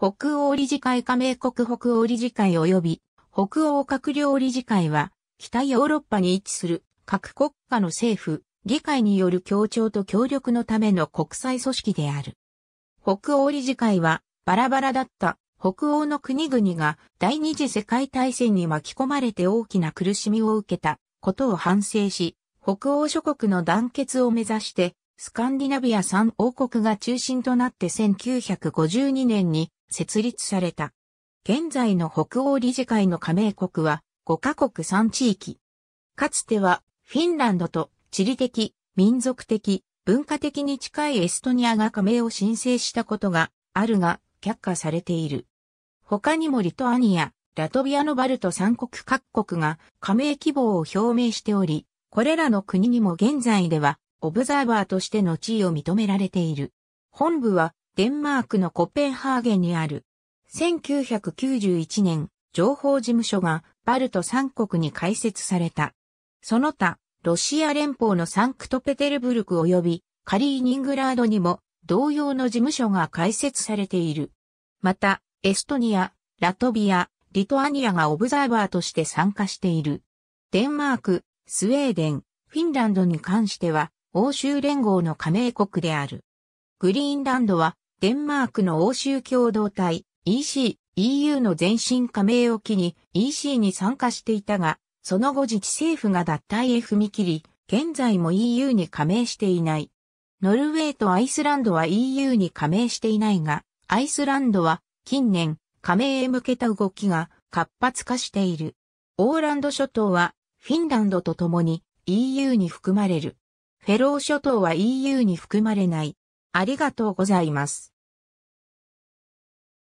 北欧理事会加盟国北欧理事会及び北欧閣僚理事会は北ヨーロッパに位置する各国家の政府、議会による協調と協力のための国際組織である。北欧理事会はバラバラだった北欧の国々が第二次世界大戦に巻き込まれて大きな苦しみを受けたことを反省し、北欧諸国の団結を目指してスカンディナビア3王国が中心となって1952年に設立された。現在の北欧理事会の加盟国は5カ国3地域。かつてはフィンランドと地理的、民族的、文化的に近いエストニアが加盟を申請したことがあるが却下されている。他にもリトアニア、ラトビアのバルト3国各国が加盟希望を表明しており、これらの国にも現在ではオブザーバーとしての地位を認められている。本部は、デンマークのコペンハーゲンにある。1991年、情報事務所がバルト3国に開設された。その他、ロシア連邦のサンクトペテルブルク及びカリーニングラードにも同様の事務所が開設されている。また、エストニア、ラトビア、リトアニアがオブザーバーとして参加している。デンマーク、スウェーデン、フィンランドに関しては、欧州連合の加盟国である。グリーンランドは、デンマークの欧州共同体 EC、EU の前身加盟を機に EC に参加していたが、その後自治政府が脱退へ踏み切り、現在も EU に加盟していない。ノルウェーとアイスランドは EU に加盟していないが、アイスランドは近年加盟へ向けた動きが活発化している。オーランド諸島はフィンランドと共に EU に含まれる。ェロー諸島は EU に含まれない。ありがとうございます。